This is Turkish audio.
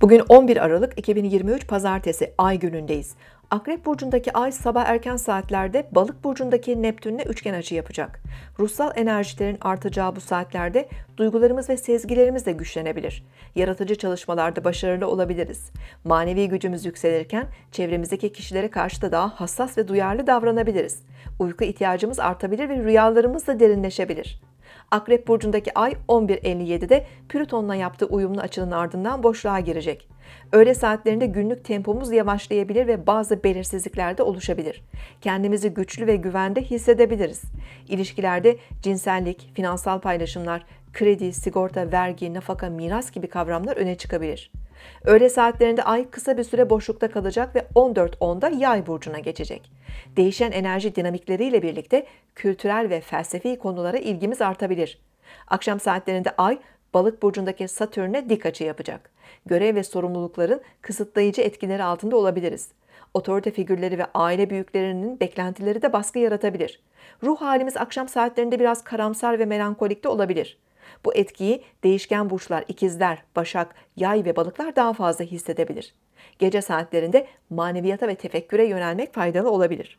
Bugün 11 Aralık 2023 Pazartesi ay günündeyiz. Akrep burcundaki ay sabah erken saatlerde Balık burcundaki Neptünle üçgen açı yapacak. Ruhsal enerjilerin artacağı bu saatlerde duygularımız ve sezgilerimiz de güçlenebilir. Yaratıcı çalışmalarda başarılı olabiliriz. Manevi gücümüz yükselirken çevremizdeki kişilere karşı da daha hassas ve duyarlı davranabiliriz. Uyku ihtiyacımız artabilir ve rüyalarımız da derinleşebilir. Akrep burcundaki ay 11.57'de Plüton'la yaptığı uyumlu açının ardından boşluğa girecek. Öğle saatlerinde günlük tempomuz yavaşlayabilir ve bazı belirsizlikler de oluşabilir. Kendimizi güçlü ve güvende hissedebiliriz. İlişkilerde cinsellik, finansal paylaşımlar, kredi, sigorta, vergi, nafaka, miras gibi kavramlar öne çıkabilir. Öğle saatlerinde ay kısa bir süre boşlukta kalacak ve 14.10'da yay burcuna geçecek. Değişen enerji dinamikleriyle birlikte kültürel ve felsefi konulara ilgimiz artabilir. Akşam saatlerinde ay Balık burcundaki Satürn'e dik açı yapacak. Görev ve sorumlulukların kısıtlayıcı etkileri altında olabiliriz. Otorite figürleri ve aile büyüklerinin beklentileri de baskı yaratabilir. Ruh halimiz akşam saatlerinde biraz karamsar ve melankolik de olabilir. Bu etkiyi değişken burçlar, ikizler, başak, yay ve balıklar daha fazla hissedebilir. Gece saatlerinde maneviyata ve tefekküre yönelmek faydalı olabilir.